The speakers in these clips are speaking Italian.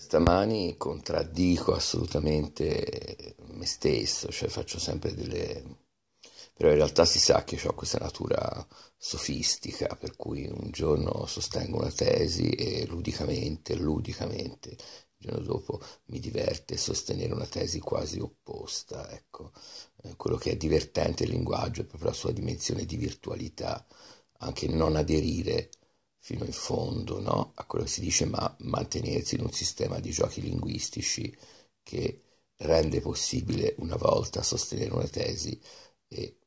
Stamani contraddico assolutamente me stesso, cioè faccio sempre delle... però in realtà si sa che ho questa natura sofistica, per cui un giorno sostengo una tesi e ludicamente, ludicamente, il giorno dopo mi diverte sostenere una tesi quasi opposta, ecco. Eh, quello che è divertente il linguaggio è proprio la sua dimensione di virtualità, anche non aderire fino in fondo no? a quello che si dice, ma mantenersi in un sistema di giochi linguistici che rende possibile una volta sostenere una tesi e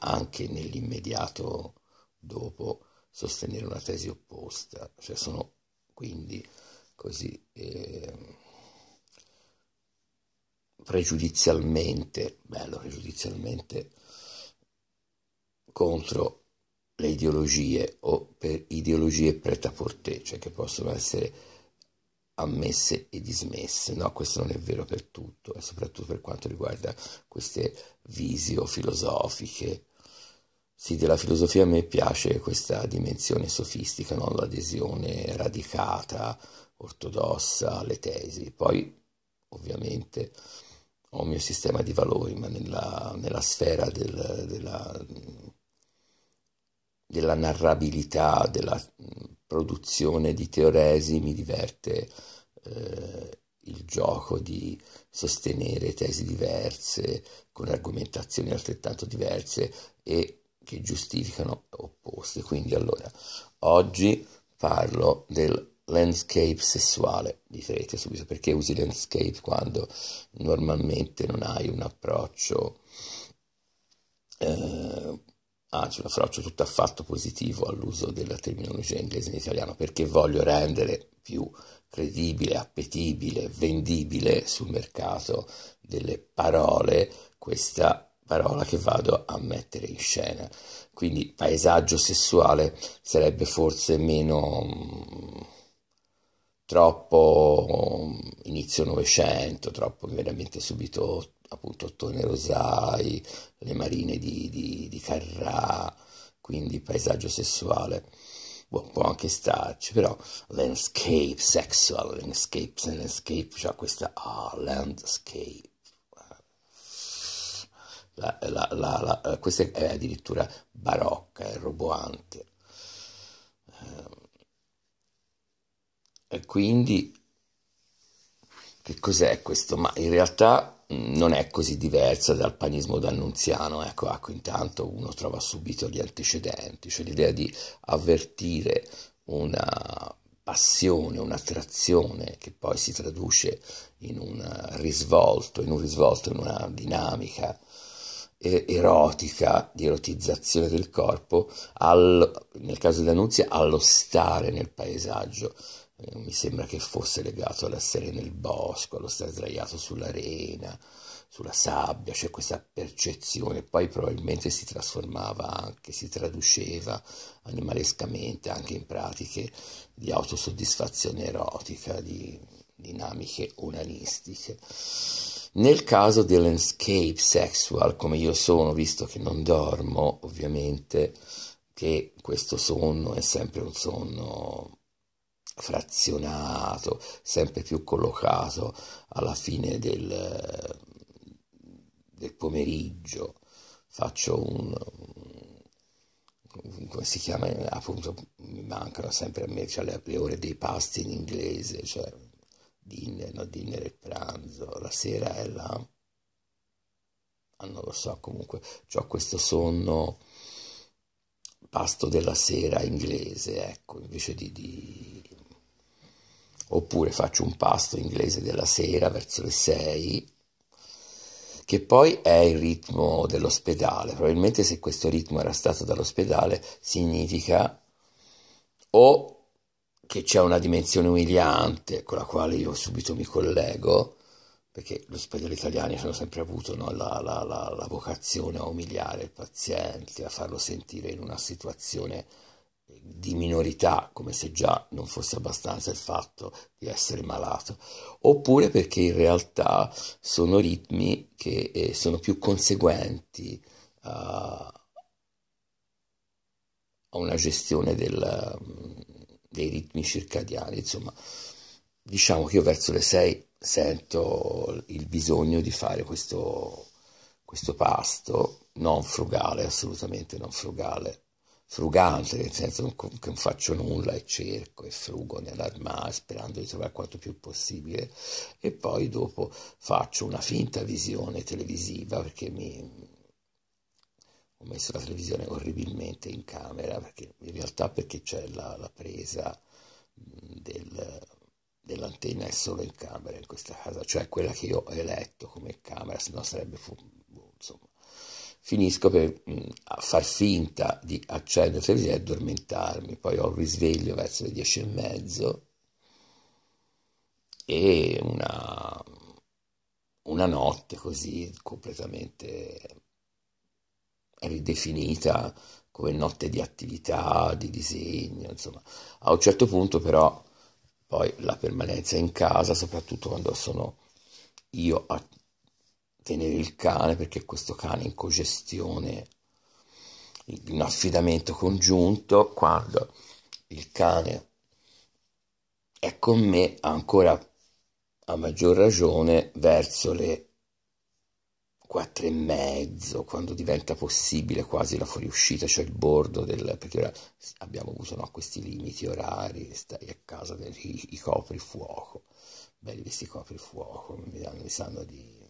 anche nell'immediato dopo sostenere una tesi opposta, cioè sono quindi così eh, pregiudizialmente, bello pregiudizialmente contro le ideologie o per ideologie preta-porte, cioè che possono essere ammesse e dismesse. No, questo non è vero per tutto, soprattutto per quanto riguarda queste visio filosofiche. Sì, della filosofia a me piace questa dimensione sofistica, no? l'adesione radicata, ortodossa alle tesi. Poi, ovviamente, ho il mio sistema di valori, ma nella, nella sfera del, della della narrabilità, della produzione di teoresi, mi diverte eh, il gioco di sostenere tesi diverse, con argomentazioni altrettanto diverse e che giustificano opposte. Quindi allora, oggi parlo del landscape sessuale, mi direte subito perché usi landscape quando normalmente non hai un approccio eh, ah, c'è un approccio tutto affatto positivo all'uso della terminologia inglese in italiano perché voglio rendere più credibile, appetibile, vendibile sul mercato delle parole questa parola che vado a mettere in scena. Quindi paesaggio sessuale sarebbe forse meno mm, troppo mm, inizio Novecento, troppo veramente subito appunto Ottone Rosai, le marine di, di, di Carrà, quindi paesaggio sessuale. Boh, può anche starci, però landscape sexual, landscape, landscape, cioè questa, ah, landscape. La, la, la, eh, questa è addirittura barocca, è roboante. Eh, e quindi, che cos'è questo? Ma in realtà non è così diversa dal panismo d'annunziano, ecco, ecco, intanto uno trova subito gli antecedenti, cioè l'idea di avvertire una passione, un'attrazione che poi si traduce in un risvolto, in un risvolto, in una dinamica eh, erotica, di erotizzazione del corpo, al, nel caso di Annunzia, allo stare nel paesaggio eh, mi sembra che fosse legato all'essere nel bosco, allo stare sdraiato sull'arena, sulla sabbia, cioè questa percezione, poi probabilmente si trasformava anche, si traduceva animalescamente anche in pratiche di autosoddisfazione erotica, di dinamiche onanistiche. Nel caso del landscape sexual, come io sono, visto che non dormo, ovviamente che questo sonno è sempre un sonno frazionato, sempre più collocato alla fine del, del pomeriggio. Faccio un, come si chiama, appunto, mi mancano sempre a me cioè le, le, ore dei pasti in inglese, cioè dinner, no, dinner e pranzo, la sera è la... Ah, non lo so, comunque ho questo sonno pasto della sera inglese, ecco, invece di, di oppure faccio un pasto inglese della sera verso le 6 che poi è il ritmo dell'ospedale. Probabilmente se questo ritmo era stato dall'ospedale significa o che c'è una dimensione umiliante con la quale io subito mi collego, perché gli ospedali italiani hanno sempre avuto no, la, la, la, la vocazione a umiliare il paziente, a farlo sentire in una situazione di minorità, come se già non fosse abbastanza il fatto di essere malato, oppure perché in realtà sono ritmi che eh, sono più conseguenti uh, a una gestione del, mm, dei ritmi circadiani. Insomma, diciamo che io verso le 6 sento il bisogno di fare questo, questo pasto non frugale, assolutamente non frugale frugante, nel senso che non faccio nulla e cerco e frugo nell'armadio sperando di trovare quanto più possibile e poi dopo faccio una finta visione televisiva perché mi ho messo la televisione orribilmente in camera perché in realtà perché c'è la, la presa del, dell'antenna è solo in camera in questa casa, cioè quella che io ho eletto come camera, se no sarebbe fu- finisco per mh, mm, far finta di accendere la televisione e addormentarmi, poi ho un risveglio verso le dieci e mezzo e una, una notte così completamente ridefinita come notte di attività, di disegno, insomma. A un certo punto però poi la permanenza in casa, soprattutto quando sono io a tenere il cane perché questo cane in cogestione, in affidamento congiunto, quando il cane è con me ancora a maggior ragione verso le quattro e mezzo, quando diventa possibile quasi la fuoriuscita, cioè il bordo del... perché ora abbiamo avuto no, questi limiti orari, stai a casa dei i coprifuoco, belli questi coprifuoco, mi, mi sanno di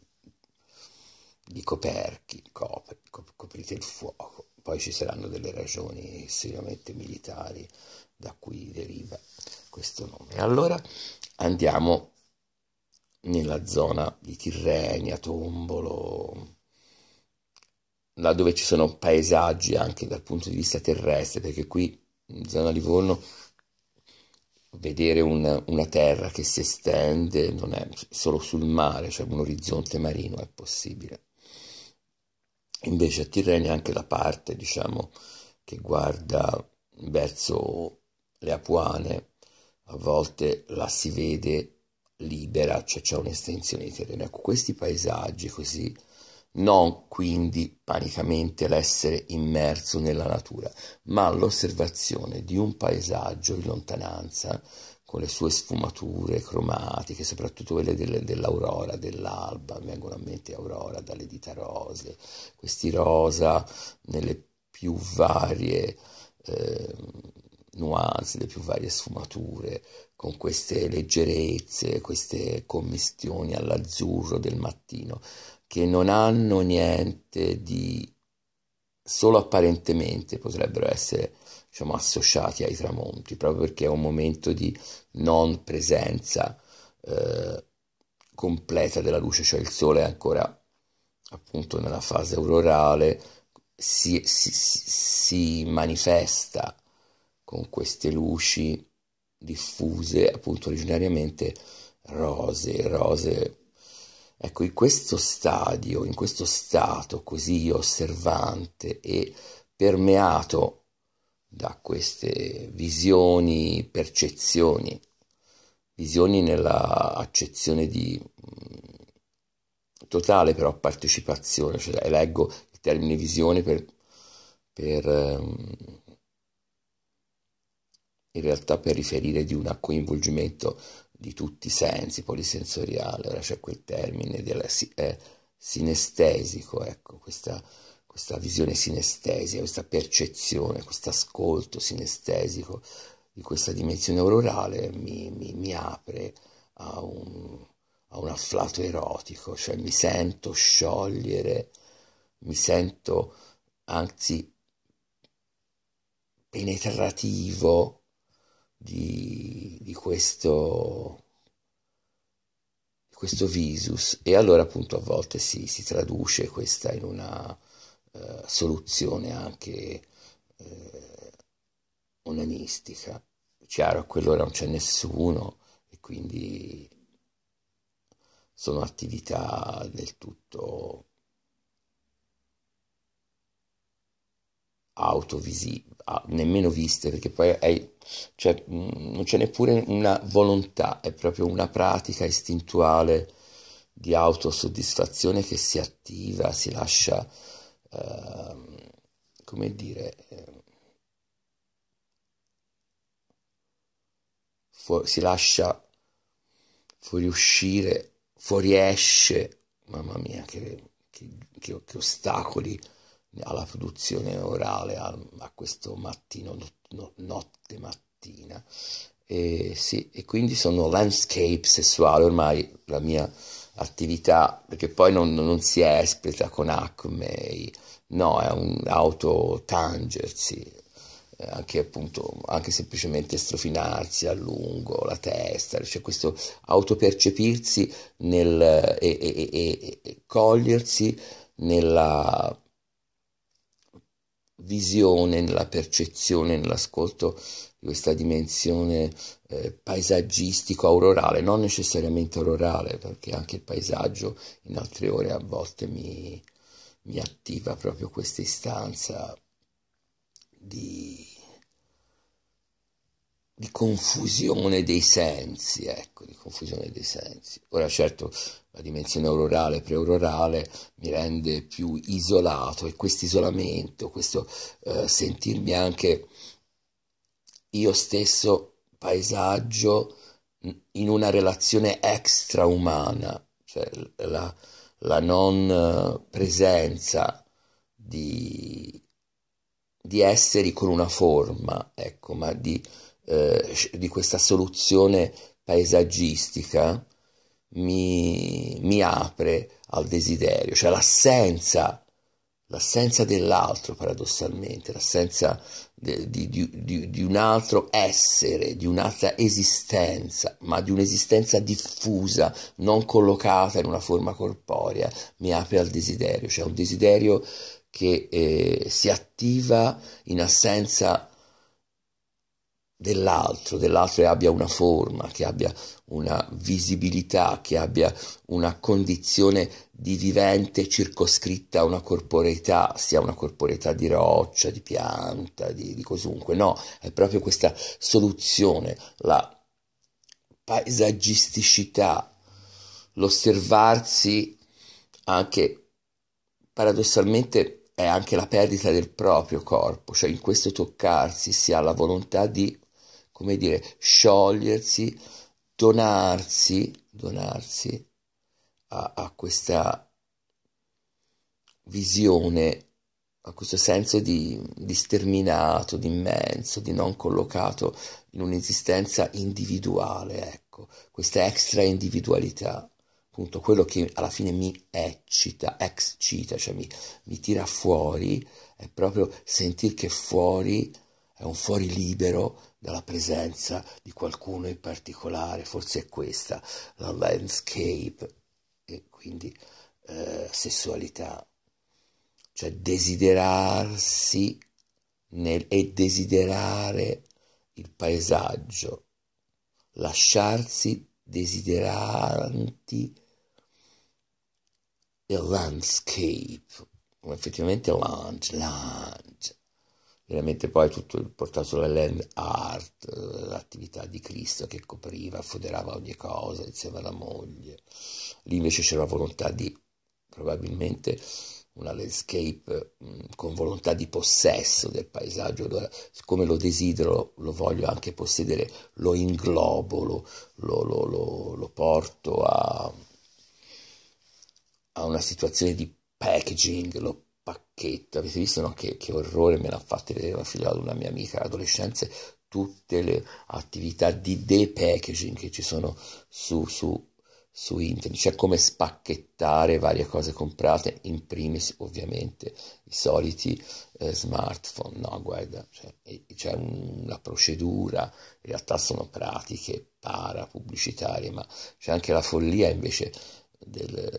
di coperchi, cop- coprite il fuoco. Poi ci saranno delle ragioni seriamente militari da cui deriva questo nome. Allora andiamo nella zona di Tirrenia, Tombolo, là dove ci sono paesaggi anche dal punto di vista terrestre, perché qui in zona Livorno vedere un, una terra che si estende non è solo sul mare, cioè un orizzonte marino è possibile. Invece a Tirrenia anche la parte, diciamo, che guarda verso le Apuane, a volte la si vede libera, cioè c'è un'estensione di terreno. Ecco, questi paesaggi così, non quindi panicamente l'essere immerso nella natura, ma l'osservazione di un paesaggio in lontananza con le sue sfumature cromatiche, soprattutto quelle del, dell'aurora, dell'alba, mi vengono a mente aurora dalle dita rose, questi rosa nelle più varie eh, nuance, le più varie sfumature, con queste leggerezze, queste commistioni all'azzurro del mattino, che non hanno niente di solo apparentemente potrebbero essere diciamo, associati ai tramonti, proprio perché è un momento di non presenza eh, completa della luce, cioè il sole è ancora appunto nella fase aurorale, si, si, si manifesta con queste luci diffuse appunto originariamente rose, rose. Ecco, in questo stadio, in questo stato così osservante e permeato da queste visioni, percezioni, visioni nella accezione di totale però partecipazione, cioè eleggo il termine visione per, per ehm, in realtà per riferire di un coinvolgimento di tutti i sensi, polisensoriale, ora c'è quel termine della, eh, sinestesico, ecco, questa questa visione sinestesica, questa percezione, questo ascolto sinestesico di questa dimensione aurorale mi, mi, mi apre a un, a un, afflato erotico, cioè mi sento sciogliere, mi sento anzi penetrativo di, di questo questo visus e allora appunto a volte si, si traduce questa in una eh, soluzione anche eh, onanistica. Chiaro, a quell'ora non c'è nessuno e quindi sono attività del tutto autovisive, nemmeno viste, perché poi è, cioè, mm, non c'è neppure una volontà, è proprio una pratica istintuale di autosoddisfazione che si attiva, si lascia eh, come dire, eh, fu- si lascia fuoriuscire, fuoriesce, mamma mia, che, che, che, che ostacoli alla produzione orale, a, a questo mattino, not, not, notte, mattina. E, sì, e quindi sono landscape sessuale, ormai la mia attività, perché poi non, non si espleta con Acme, no, è un autotangersi, eh, anche appunto, anche semplicemente strofinarsi a lungo la testa, cioè questo autopercepirsi nel, e, e, e, e cogliersi nella visione, nella percezione, nell'ascolto questa dimensione eh, paesaggistico-aurorale, non necessariamente aurorale, perché anche il paesaggio in altre ore a volte mi, mi attiva proprio questa istanza di, di, confusione dei sensi, ecco, di confusione dei sensi. Ora certo la dimensione aurorale e preaurorale mi rende più isolato e questo isolamento, questo eh, sentirmi anche io stesso paesaggio in una relazione extraumana, cioè la, la non eh, presenza di, di, esseri con una forma, ecco, ma di, eh, di questa soluzione paesaggistica mi, mi apre al desiderio, cioè l'assenza l'assenza dell'altro paradossalmente, l'assenza di, di, di, di, un altro essere, di un'altra esistenza, ma di un'esistenza diffusa, non collocata in una forma corporea, mi apre al desiderio, cioè un desiderio che eh, si attiva in assenza dell'altro, dell'altro che abbia una forma, che abbia una visibilità, che abbia una condizione di vivente circoscritta a una corporeità, sia una corporeità di roccia, di pianta, di, di cosunque, no, è proprio questa soluzione, la paesaggisticità, l'osservarsi anche paradossalmente è anche la perdita del proprio corpo, cioè in questo toccarsi si ha la volontà di, come dire, sciogliersi, donarsi, donarsi a, a questa visione, a questo senso di, di sterminato, di immenso, di non collocato in un'esistenza individuale, ecco, questa extra individualità, appunto quello che alla fine mi eccita, excita, cioè mi, mi tira fuori, è proprio sentir che fuori è un fuori libero dalla presenza di qualcuno in particolare, forse è questa la landscape quindi eh, sessualità, cioè desiderarsi nel, e desiderare il paesaggio, lasciarsi desideranti il landscape, effettivamente land, land. Veramente poi tutto il portato della land art, eh, l'attività di Cristo che copriva, foderava ogni cosa insieme alla moglie. Lì invece c'era la volontà di, probabilmente, una landscape mm, con volontà di possesso del paesaggio, allora, siccome lo desidero, lo voglio anche possedere, lo inglobo, lo, lo, lo, lo porto a, a, una situazione di packaging, lo che avete visto no? che, che, orrore me l'ha fatta vedere la figlia di una mia amica adolescente tutte le attività di depackaging che ci sono su, su, su internet, cioè come spacchettare varie cose comprate, in primis ovviamente i soliti eh, smartphone, no guarda, cioè, c'è cioè, cioè una procedura, in realtà sono pratiche para pubblicitarie, ma c'è anche la follia invece del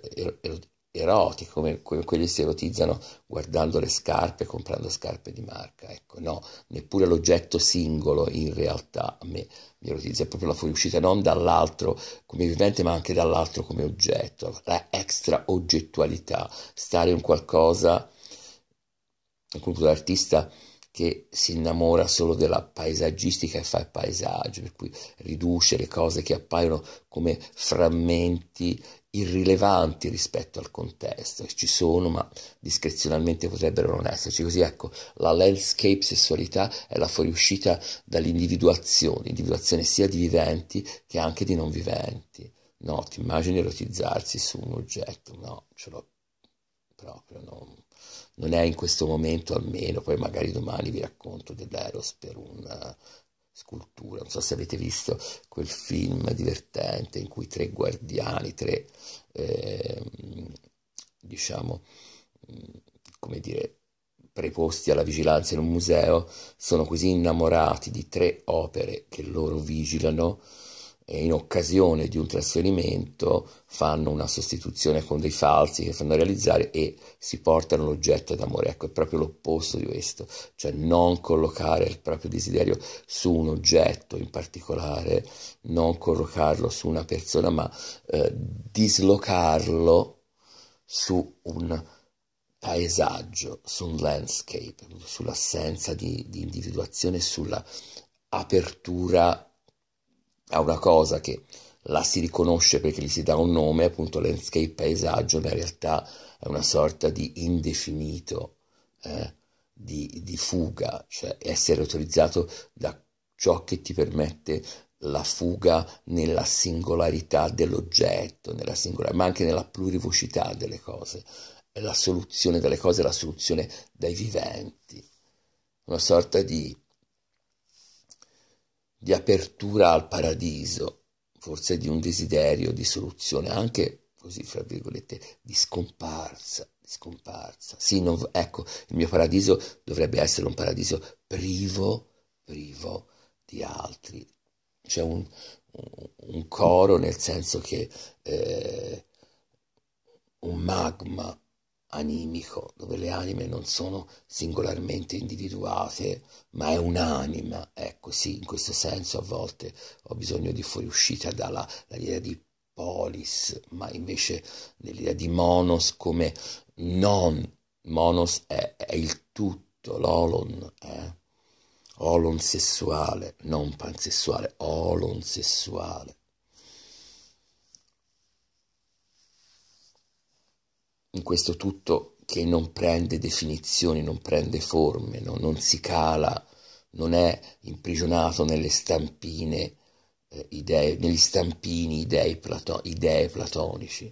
eroti come, come, quelli si erotizzano guardando le scarpe, comprando scarpe di marca, ecco, no, neppure l'oggetto singolo in realtà a me mi erotizza, è proprio la fuoriuscita non dall'altro come vivente ma anche dall'altro come oggetto, la extra oggettualità, stare in qualcosa, appunto l'artista che si innamora solo della paesaggistica e fa il paesaggio, per cui riduce le cose che appaiono come frammenti irrilevanti rispetto al contesto, ci sono ma discrezionalmente potrebbero non esserci, così ecco la landscape sessualità è la fuoriuscita dall'individuazione, individuazione sia di viventi che anche di non viventi, no, ti immagini erotizzarsi su un oggetto, no, ce l'ho proprio, non non è in questo momento almeno, poi magari domani vi racconto dell'Eros per una scultura, non so se avete visto quel film divertente in cui tre guardiani, tre, eh, diciamo, mm, come dire, preposti alla vigilanza in un museo, sono così innamorati di tre opere che loro vigilano, in occasione di un trasferimento fanno una sostituzione con dei falsi che fanno realizzare e si portano l'oggetto d'amore. Ecco, è proprio l'opposto di questo, cioè non collocare il proprio desiderio su un oggetto in particolare, non collocarlo su una persona, ma eh, dislocarlo su un paesaggio, su un landscape, sull'assenza di, di individuazione, sulla apertura a una cosa che la si riconosce perché gli si dà un nome, appunto landscape paesaggio, ma in realtà è una sorta di indefinito, eh, di, di fuga, cioè essere autorizzato da ciò che ti permette la fuga nella singolarità dell'oggetto, nella singolar- ma anche nella plurivocità delle cose, la soluzione delle cose, la soluzione dei viventi, una sorta di di apertura al paradiso, forse di un desiderio di soluzione, anche così, fra virgolette, di scomparsa, di scomparsa. Sì, non, ecco, il mio paradiso dovrebbe essere un paradiso privo, privo di altri. C'è un, un coro nel senso che eh, un magma animico, dove le anime non sono singolarmente individuate, ma è un'anima. Ecco, sì, in questo senso a volte ho bisogno di fuoriuscita dall'idea di polis, ma invece dell'idea di monos come non. Monos è, è il tutto, l'olon è eh? olon sessuale, non pansessuale, olon sessuale. in questo tutto che non prende definizioni, non prende forme, no? non si cala, non è imprigionato nelle stampine, eh, idee, negli stampini idee, plato, idee platonici.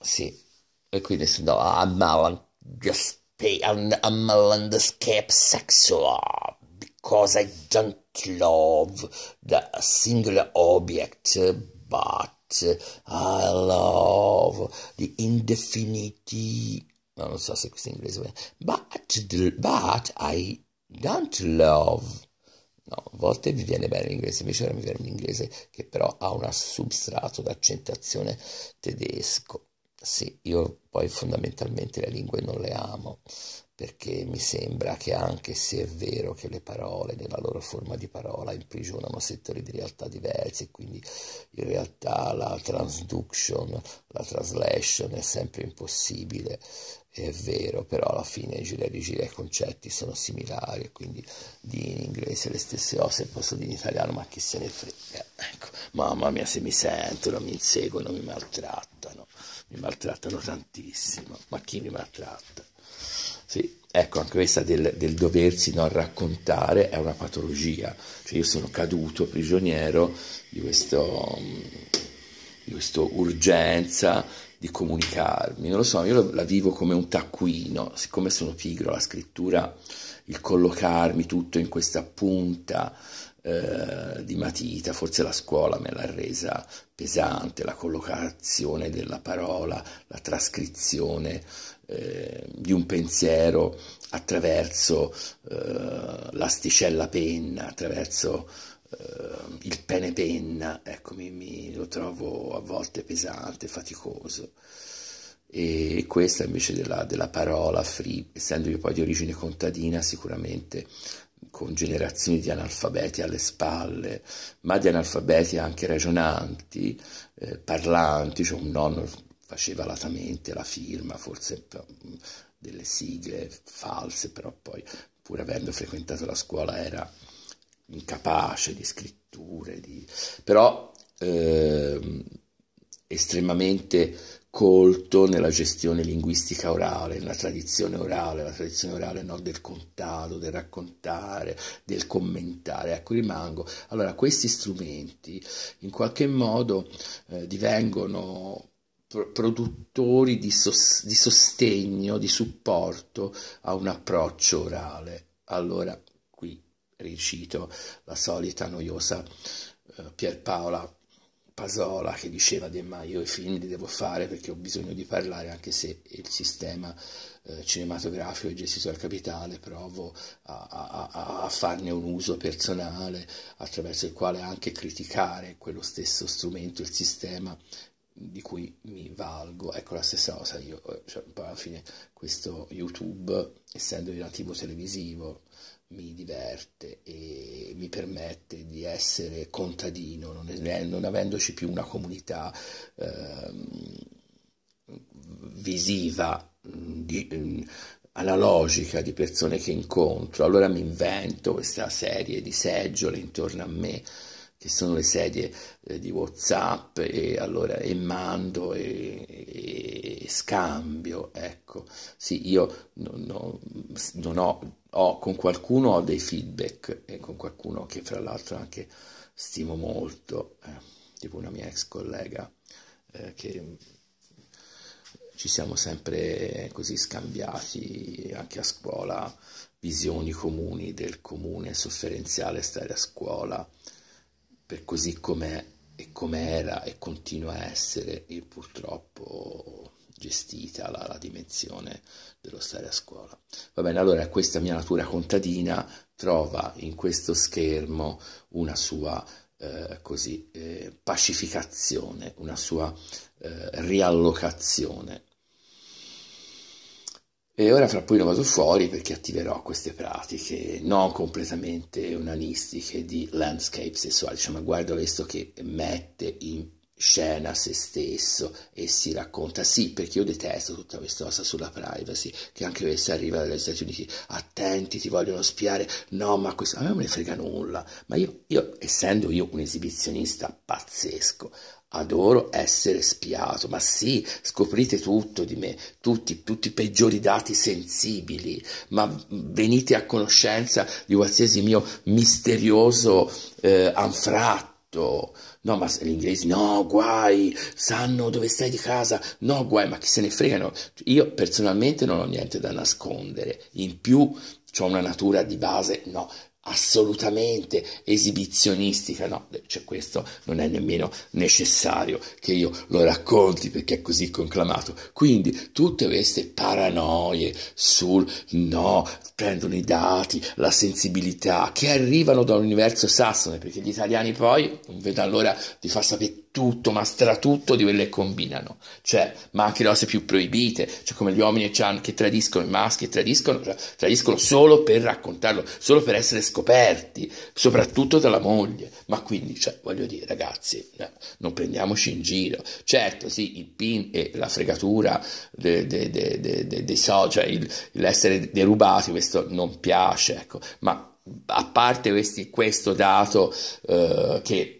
Sì, e quindi si andava a Malan, just pay a Malandescape sexual, because I don't love the single object, but i love the indefinite. Non so se questo è inglese. But, but I don't love. No, a volte mi viene bene l'inglese, invece ora mi viene inglese che però ha un substrato d'accentazione tedesco. Sì, io poi fondamentalmente le lingue non le amo, perché mi sembra che anche se è vero che le parole nella loro forma di parola imprigionano settori di realtà diversi, quindi in realtà la transduction, la translation è sempre impossibile, è vero, però alla fine gira e rigira i concetti sono similari, quindi di in inglese le stesse cose posso dire in italiano, ma chi se ne frega. Ecco, mamma mia se mi sentono, mi inseguono, mi maltrattano, mi maltrattano tantissimo, ma chi mi maltratta? Sì, ecco, anche questa del, del, doversi non raccontare è una patologia, cioè io sono caduto prigioniero di, questo, di questa urgenza di comunicarmi, non lo so, io la vivo come un taccuino, siccome sono pigro, la scrittura, il collocarmi tutto in questa punta eh, di matita, forse la scuola me l'ha resa pesante, la collocazione della parola, la trascrizione eh, di un pensiero attraverso eh, l'asticella penna, attraverso eh, il pene penna, ecco, mi, mi lo trovo a volte pesante, faticoso. E questa invece della, della parola free, essendo io poi di origine contadina, sicuramente con generazioni di analfabeti alle spalle, ma di analfabeti anche ragionanti, eh, parlanti, c'è cioè un nonno faceva latamente la firma, forse delle sigle false, però poi pur avendo frequentato la scuola era incapace di scritture, di... però eh, estremamente colto nella gestione linguistica orale, nella tradizione orale, la tradizione orale no, del contato, del raccontare, del commentare, ecco rimango. Allora questi strumenti in qualche modo eh, divengono produttori di, sos- di sostegno, di supporto a un approccio orale. Allora, qui ricito la solita noiosa eh, Pierpaola Pasola che diceva ma io i film li devo fare perché ho bisogno di parlare anche se il sistema eh, cinematografico è gestito dal capitale, provo a, a, a, farne un uso personale attraverso il quale anche criticare quello stesso strumento, il sistema di cui mi valgo. Ecco la stessa cosa, io, eh, cioè, poi alla fine questo YouTube, essendo di nativo televisivo, mi diverte e mi permette di essere contadino, non, eh, non avendoci più una comunità eh, visiva, mm, di, mm, analogica di persone che incontro, allora mi invento questa serie di seggiole intorno a me che sono le sedie eh, di Whatsapp e, allora, e mando e, e, e, scambio, ecco. Sì, io non, non, non ho, ho, con qualcuno ho dei feedback e con qualcuno che fra l'altro anche stimo molto, eh, tipo una mia ex collega eh, che ci siamo sempre eh, così scambiati anche a scuola visioni comuni del comune sofferenziale stare a scuola per così com'è e com'era e continua a essere e purtroppo gestita la, la, dimensione dello stare a scuola. Va bene, allora questa mia natura contadina trova in questo schermo una sua eh, così, eh, pacificazione, una sua eh, riallocazione e ora fra poi lo vado fuori perché attiverò queste pratiche non completamente unanistiche di landscape sessuale, cioè ma guardo questo che mette in scena se stesso e si racconta sì perché io detesto tutta questa cosa sulla privacy che anche se arriva dagli Stati Uniti attenti ti vogliono spiare no ma questo a me non me ne frega nulla ma io, io essendo io un esibizionista pazzesco adoro essere spiato, ma sì, scoprite tutto di me, tutti, tutti i peggiori dati sensibili, ma venite a conoscenza di qualsiasi mio misterioso eh, anfratto. No, ma gli inglesi, no, guai, sanno dove stai di casa, no, guai, ma chi se ne fregano. Io personalmente non ho niente da nascondere, in più ho una natura di base, no, assolutamente esibizionistica, no, cioè questo non è nemmeno necessario che io lo racconti perché è così conclamato. Quindi tutte queste paranoie sul no, prendono i dati, la sensibilità che arrivano dall'universo sassone, perché gli italiani poi, non vedo allora di far sapere tutto, ma stratutto di quelle che combinano, cioè, ma anche le cose più proibite, cioè come gli uomini e Chan che tradiscono i maschi, tradiscono, cioè, tradiscono solo per raccontarlo, solo per essere scoperti, soprattutto dalla moglie, ma quindi, cioè, voglio dire, ragazzi, eh, non prendiamoci in giro, certo, sì, il pin e la fregatura dei social, cioè il, l'essere derubati, questo non piace, ecco, ma a parte questi, questo dato eh, che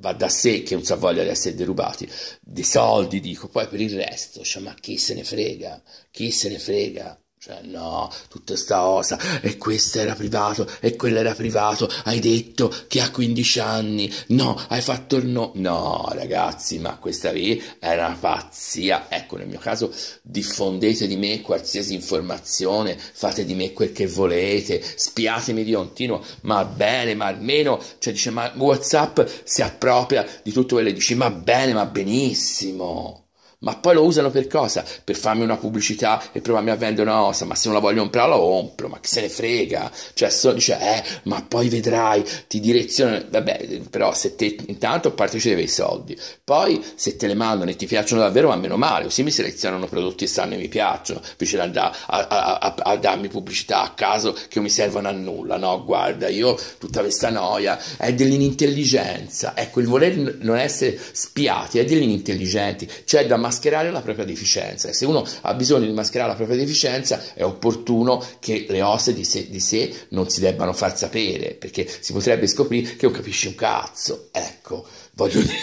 va da sé che non sa voglia di essere derubati, dei soldi dico, poi per il resto, cioè, ma chi se ne frega, chi se ne frega. Cioè, no, tutta sta cosa, e questo era privato, e quello era privato, hai detto che ha 15 anni, no, hai fatto il no. No, ragazzi, ma questa lì è una pazzia. Ecco, nel mio caso, diffondete di me qualsiasi informazione, fate di me quel che volete, spiatemi di continuo, ma bene, ma almeno, cioè, dice, ma WhatsApp si appropria di tutto quello che dici, ma bene, ma benissimo ma poi lo usano per cosa? Per farmi una pubblicità e provarmi a vendere una cosa, ma se non la voglio comprare la compro, ma chi se ne frega? Cioè, solo dice, eh, ma poi vedrai, ti direzionano, vabbè, però se te intanto partecipi ai soldi, poi se te le mandano e ti piacciono davvero, ma meno male, così mi selezionano prodotti che sanno e mi piacciono, invece di andare a, a, a, a, darmi pubblicità a caso che non mi servono a nulla, no? Guarda, io tutta questa noia è dell'inintelligenza, ecco, il voler non essere spiati è dell'inintelligenti, cioè da mascherare la propria deficienza e se uno ha bisogno di mascherare la propria deficienza è opportuno che le ossa di sé, di sé non si debbano far sapere perché si potrebbe scoprire che non capisci un cazzo. Ecco, voglio dire...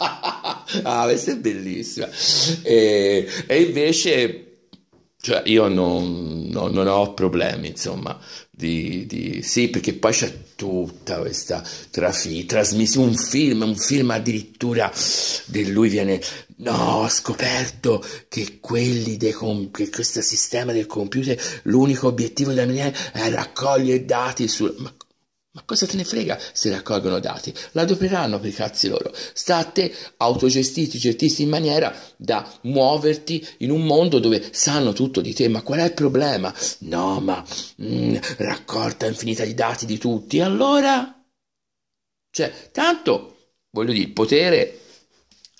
ah, questa è bellissima. e, e invece cioè io non, no, non ho problemi, insomma, di, di, Sì, perché poi c'è tutta questa trafi, trasmissione, un film, un film addirittura di lui viene... No, ho scoperto che quelli dei com- che questo sistema del computer, l'unico obiettivo della mia è raccogliere dati su... Ma ma cosa te ne frega se raccolgono dati? L'adopereranno per i cazzi loro. Sta a te autogestiti, gestiti in maniera da muoverti in un mondo dove sanno tutto di te. Ma qual è il problema? No, ma mm, raccolta infinita di dati di tutti. Allora? Cioè, tanto, voglio dire, il potere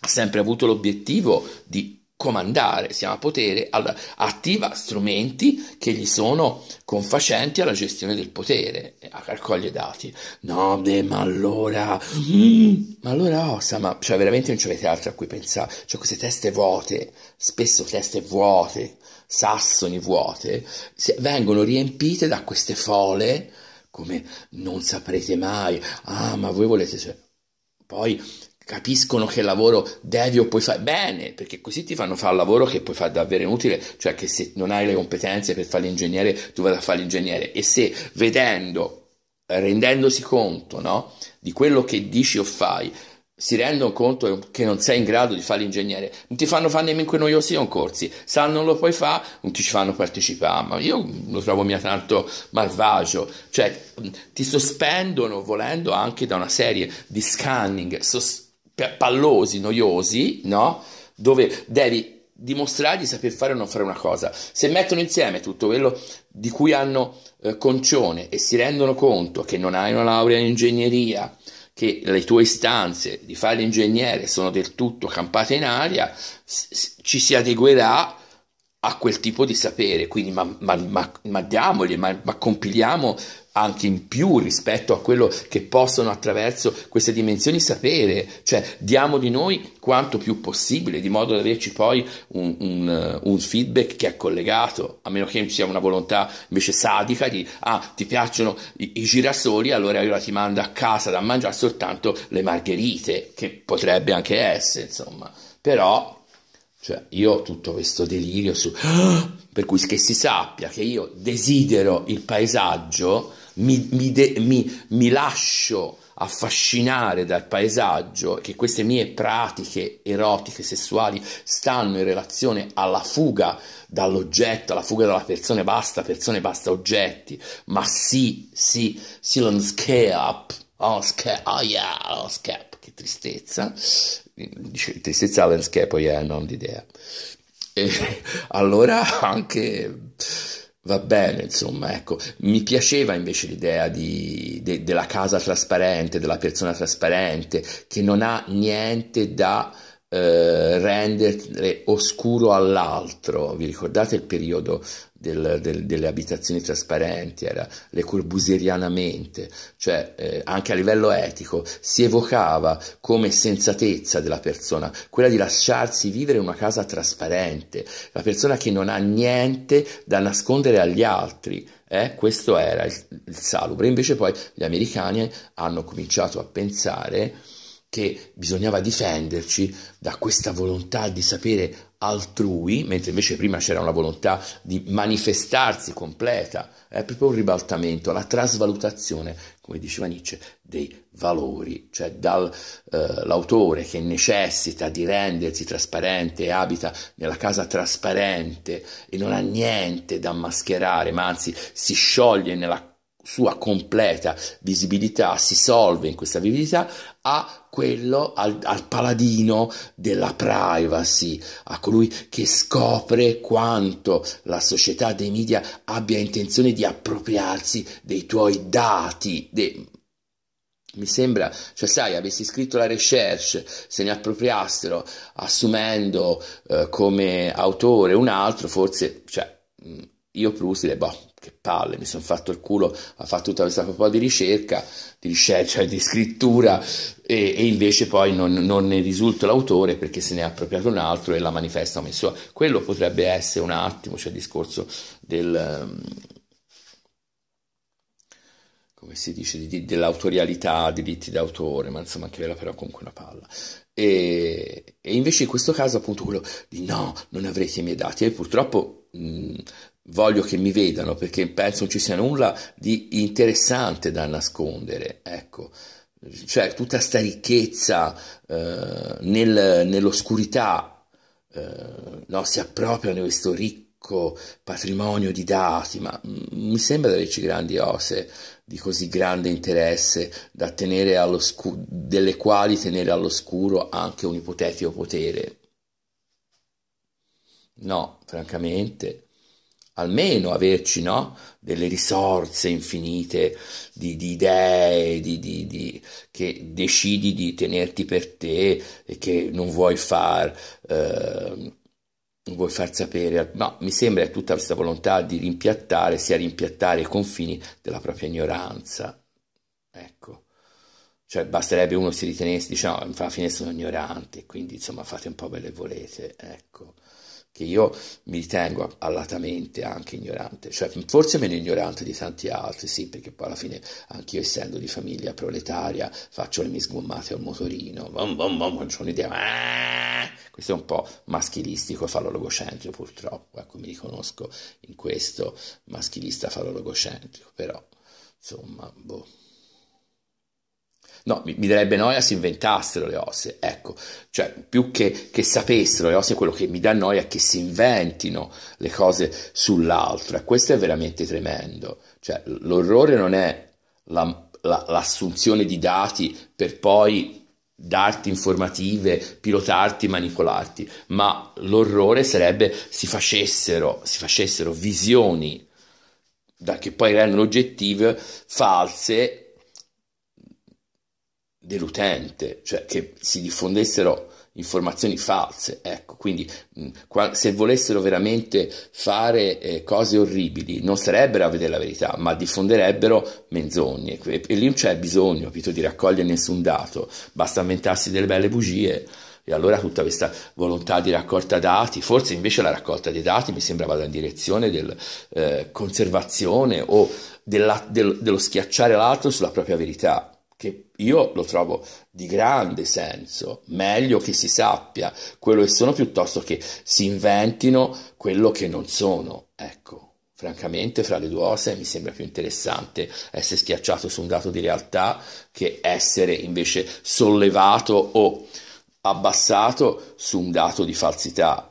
ha sempre avuto l'obiettivo di comandare, si chiama potere, alla, attiva strumenti che gli sono confacenti alla gestione del potere, eh, a raccoglie dati. No, beh, ma allora, mm, ma allora osa, oh, ma cioè veramente non c'avete altro a cui pensare, cioè queste teste vuote, spesso teste vuote, sassoni vuote, si, vengono riempite da queste fole come non saprete mai, ah ma voi volete... Cioè, poi capiscono che lavoro devi o puoi fare bene, perché così ti fanno fare un lavoro che puoi fare davvero inutile, cioè che se non hai le competenze per fare l'ingegnere, tu vai a fare l'ingegnere e se vedendo, rendendosi conto no, di quello che dici o fai, si rendono conto che non sei in grado di fare l'ingegnere, non ti fanno fare nemmeno noiosi concorsi, se non lo puoi fare, non ti ci fanno partecipare, ma io lo trovo mia tanto malvagio, cioè ti sospendono volendo anche da una serie di scanning, sospendono pallosi, noiosi, no? Dove devi dimostrare di saper fare o non fare una cosa. Se mettono insieme tutto quello di cui hanno eh, concione e si rendono conto che non hai una laurea in ingegneria, che le tue istanze di fare l'ingegnere sono del tutto campate in aria, ci si adeguerà a quel tipo di sapere. Quindi, ma, ma, ma, ma diamogli, ma, ma compiliamo anche in più rispetto a quello che possono attraverso queste dimensioni sapere, cioè diamo di noi quanto più possibile, di modo da averci poi un, un, eh, un feedback che è collegato, a meno che ci sia una volontà invece sadica di ah ti piacciono i, i girasoli, allora io la ti mando a casa da mangiare soltanto le margherite, che potrebbe anche essere, insomma, però cioè, io ho tutto questo delirio su... Per cui che si sappia che io desidero il paesaggio mi, mi, de, mi, mi lascio affascinare dal paesaggio, che queste mie pratiche erotiche, sessuali stanno in relazione alla fuga dall'oggetto, alla fuga dalla persona, basta persone, basta oggetti, ma sì, sì, sì, non scap, oh, scap, oh yeah, oh scap, che tristezza, Dice, tristezza landscape, oh yeah, non l'idea. E allora anche Va bene, insomma, ecco, mi piaceva invece l'idea di, de, della casa trasparente, della persona trasparente, che non ha niente da eh, rendere oscuro all'altro. Vi ricordate il periodo del, del, delle abitazioni trasparenti, era le corbuserianamente, cioè eh, anche a livello etico si evocava come sensatezza della persona quella di lasciarsi vivere in una casa trasparente, la persona che non ha niente da nascondere agli altri. Eh? questo era il, il salubre. Invece poi gli americani hanno cominciato a pensare che bisognava difenderci da questa volontà di sapere altrui, mentre invece prima c'era una volontà di manifestarsi completa, è proprio un ribaltamento, la trasvalutazione, come diceva Nietzsche, dei valori, cioè dall'autore eh, che necessita di rendersi trasparente e abita nella casa trasparente e non ha niente da mascherare, ma anzi si scioglie nella sua completa visibilità si solve in questa visibilità a quello al, al, paladino della privacy, a colui che scopre quanto la società dei media abbia intenzione di appropriarsi dei tuoi dati. De... mi sembra, cioè sai, avessi scritto la recherche, se ne appropriassero assumendo eh, come autore un altro, forse, cioè, io Prusile, boh, che palle, mi sono fatto il culo a fare tutta questa po' di ricerca, di ricerca, di scrittura e, e invece poi non, non, ne risulta l'autore perché se ne è appropriato un altro e la manifesta come sua. Quello potrebbe essere un attimo, cioè il discorso del... Ehm, come si dice, di, dell'autorialità, diritti d'autore, ma insomma che quella però comunque una palla. E, e, invece in questo caso appunto quello di no, non avrete i miei dati e purtroppo mh, voglio che mi vedano perché penso non ci sia nulla di interessante da nascondere, ecco. Cioè tutta questa ricchezza eh, nel, nell'oscurità eh, no, si appropria di questo ricco patrimonio di dati, ma mm, mi sembra di averci grandi ose di così grande interesse da tenere delle quali tenere all'oscuro anche un ipotetico potere. No, francamente almeno averci no? delle risorse infinite di, di idee, di, di, che decidi di tenerti per te e che non vuoi far, eh, non vuoi far sapere, no, mi sembra che tutta questa volontà di rimpiattare sia rimpiattare i confini della propria ignoranza. Ecco. Cioè, basterebbe uno si ritenesse, diciamo, alla fine sono ignorante, quindi insomma fate un po' ve le volete, ecco che io mi ritengo allatamente anche ignorante, cioè forse meno ignorante di tanti altri, sì, perché poi alla fine anch'io essendo di famiglia proletaria faccio le mie sgommate al motorino, bom, bom, bom, non ho un'idea, ah! questo è un po' maschilistico falologocentrico purtroppo, ecco mi riconosco in questo maschilista falologocentrico, però insomma, boh. No, mi, mi darebbe noia se inventassero le osse, ecco, cioè più che, che sapessero le osse, quello che mi dà noia è che si inventino le cose sull'altro, e questo è veramente tremendo, cioè l'orrore non è la, la, l'assunzione di dati per poi darti informative, pilotarti, manipolarti, ma l'orrore sarebbe si facessero, si facessero visioni da, che poi rendono oggettive false dell'utente, cioè che si diffondessero informazioni false. Ecco, quindi mh, se volessero veramente fare eh, cose orribili, non sarebbero a vedere la verità, ma diffonderebbero menzogne. E, e lì non c'è bisogno capito, di raccogliere nessun dato, basta inventarsi delle belle bugie. E allora tutta questa volontà di raccolta dati, forse invece la raccolta dei dati mi sembra vada in direzione della eh, conservazione o della, del, dello schiacciare l'altro sulla propria verità che io lo trovo di grande senso, meglio che si sappia quello che sono piuttosto che si inventino quello che non sono, ecco. Francamente, fra le due cose mi sembra più interessante essere schiacciato su un dato di realtà che essere invece sollevato o abbassato su un dato di falsità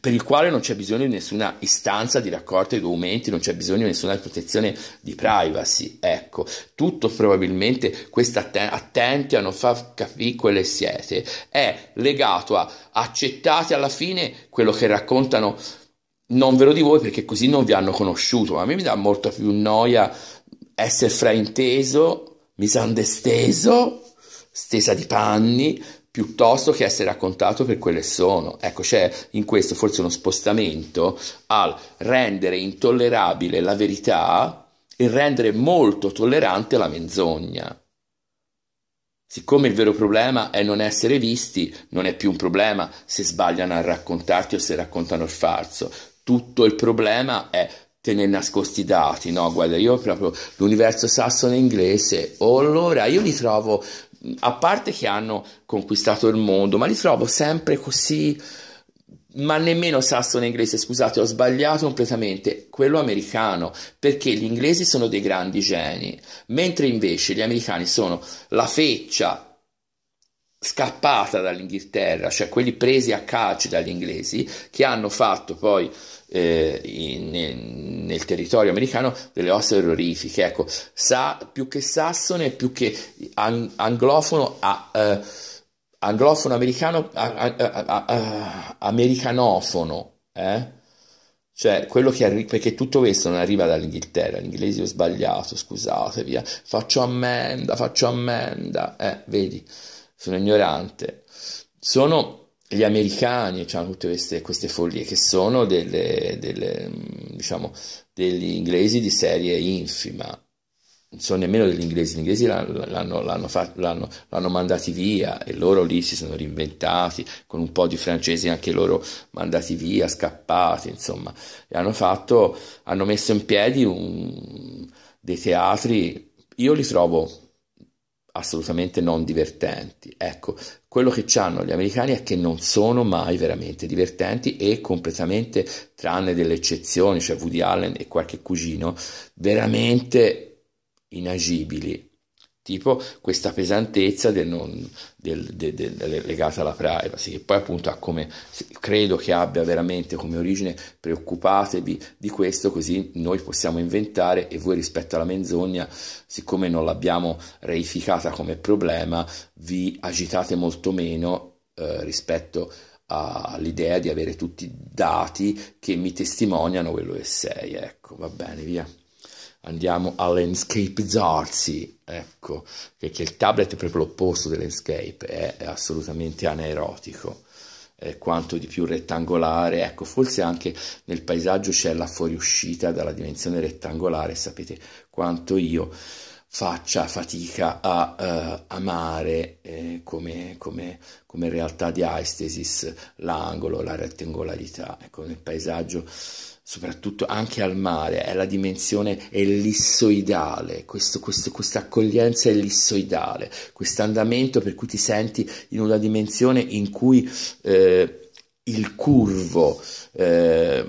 per il quale non c'è bisogno di nessuna istanza di raccolta di documenti, non c'è bisogno di nessuna protezione di privacy. Ecco, tutto probabilmente questo atten- attenti a non far capire quelle siete è legato a accettate alla fine quello che raccontano non ve lo di voi perché così non vi hanno conosciuto, ma a me mi dà molto più noia essere frainteso, misundersteso, stesa di panni, piuttosto che essere raccontato per quelle sono. Ecco, c'è in questo forse uno spostamento al rendere intollerabile la verità e rendere molto tollerante la menzogna. Siccome il vero problema è non essere visti, non è più un problema se sbagliano a raccontarti o se raccontano il falso. Tutto il problema è tenere nascosti i dati, no? Guarda, io proprio l'universo sassone inglese, o allora io li trovo a parte che hanno conquistato il mondo, ma li trovo sempre così ma nemmeno sassone inglese, scusate, ho sbagliato completamente, quello americano, perché gli inglesi sono dei grandi geni, mentre invece gli americani sono la feccia scappata dall'Inghilterra, cioè quelli presi a calci dagli inglesi, che hanno fatto poi eh, in, nel territorio americano delle ossa errorifiche. Ecco, sa, più che sassone, più che anglofono, a, eh, anglofono americano, a, a, americanofono, eh? cioè quello che arriva, perché tutto questo non arriva dall'Inghilterra, l'inglese ho sbagliato, scusate, via, faccio ammenda, faccio ammenda, eh, vedi, sono ignorante, sono gli americani hanno cioè, tutte queste, queste, follie che sono delle, delle, diciamo, degli inglesi di serie infima. Non sono nemmeno degli inglesi, gli inglesi l'hanno, l'hanno, l'hanno, fatto, l'hanno, mandati via e loro lì si sono reinventati, con un po' di francesi anche loro mandati via, scappati, insomma, e hanno, fatto, hanno messo in piedi un, dei teatri, io li trovo assolutamente non divertenti. Ecco, quello che hanno gli americani è che non sono mai veramente divertenti e completamente, tranne delle eccezioni, cioè Woody Allen e qualche cugino, veramente inagibili tipo questa pesantezza del non, del, del, del, legata alla privacy, che poi appunto ha come, credo che abbia veramente come origine preoccupatevi di questo, così noi possiamo inventare e voi rispetto alla menzogna, siccome non l'abbiamo reificata come problema, vi agitate molto meno eh, rispetto all'idea di avere tutti i dati che mi testimoniano quello che sei. Ecco, va bene, via. Andiamo all'Enscape Zarzi ecco, che, che il tablet è proprio l'opposto dell'Enscape, è, è assolutamente anerotico quanto di più rettangolare, ecco forse anche nel paesaggio c'è la fuoriuscita dalla dimensione rettangolare, sapete quanto io faccia fatica a uh, amare eh, come, come, come realtà di aestesis l'angolo, la rettangolarità, ecco nel paesaggio soprattutto anche al mare, è la dimensione ellissoidale, questo, questo, questa accoglienza ellissoidale, questo andamento per cui ti senti in una dimensione in cui eh, il curvo, eh,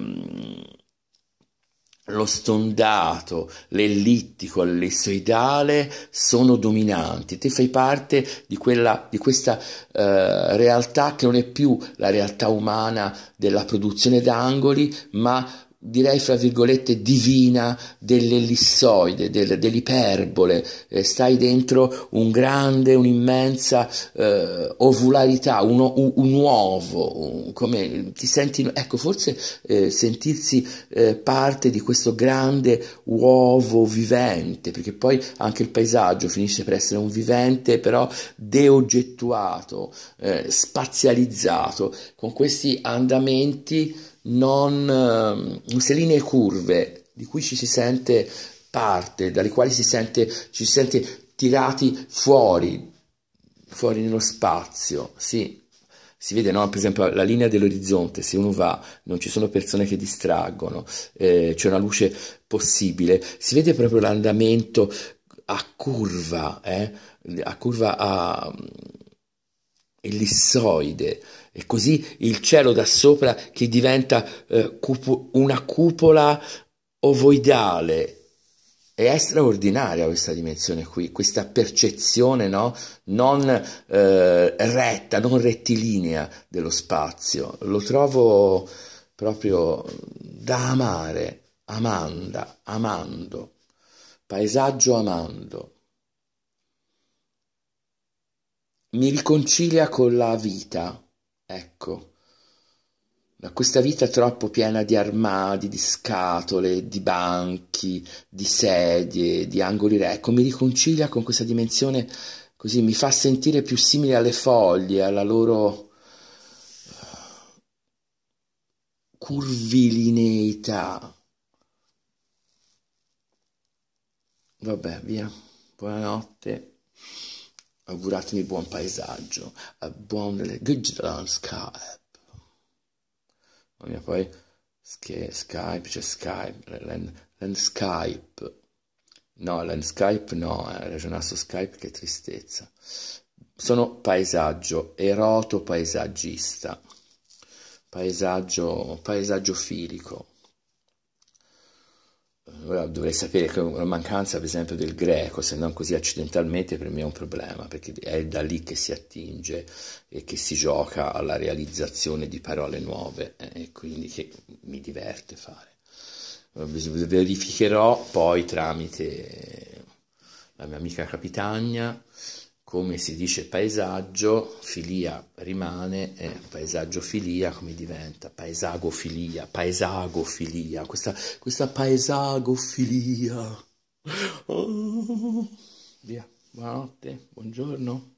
lo stondato, l'ellittico, l'ellissoidale sono dominanti, te fai parte di, quella, di questa eh, realtà che non è più la realtà umana della produzione d'angoli, ma direi fra virgolette divina dell'ellissoide, del, dell'iperbole, eh, stai dentro un grande, un'immensa eh, ovularità, un, un, un uovo, un, come ti senti, ecco forse eh, sentirsi eh, parte di questo grande uovo vivente, perché poi anche il paesaggio finisce per essere un vivente, però deoggettuato, eh, spazializzato, con questi andamenti non, queste ehm, linee curve di cui ci si sente parte, dalle quali si sente, ci si sente tirati fuori, fuori nello spazio, sì. Si vede, no? per esempio, la linea dell'orizzonte, se uno va, non ci sono persone che distraggono, eh, c'è una luce possibile, si vede proprio l'andamento a curva, eh? a curva a, ellissoide e così il cielo da sopra che diventa eh, cupo- una cupola ovoidale. È straordinaria questa dimensione qui, questa percezione no? non eh, retta, non rettilinea dello spazio. Lo trovo proprio da amare, Amanda, amando, paesaggio amando. mi riconcilia con la vita, ecco, da questa vita troppo piena di armadi, di scatole, di banchi, di sedie, di angoli recco, mi riconcilia con questa dimensione così, mi fa sentire più simile alle foglie, alla loro... Eh, curvilineità. Vabbè, via. Buonanotte. Auguratemi buon paesaggio, buon good landscape. Mamma mia, poi Skype, c'è cioè Skype, landscape. No, landscape no, eh, ragionare su Skype che tristezza. Sono paesaggio, eroto paesaggista, paesaggio, paesaggio filico dovrei sapere che la mancanza, per esempio, del greco, se non così accidentalmente, per me è un problema, perché è da lì che si attinge e che si gioca alla realizzazione di parole nuove, eh, e quindi che mi diverte fare. Verificherò poi tramite la mia amica Capitagna come si dice paesaggio, filia rimane, eh, filia come diventa? Paesagofilia, paesagofilia, questa, questa paesagofilia. Oh, via, buonanotte, buongiorno.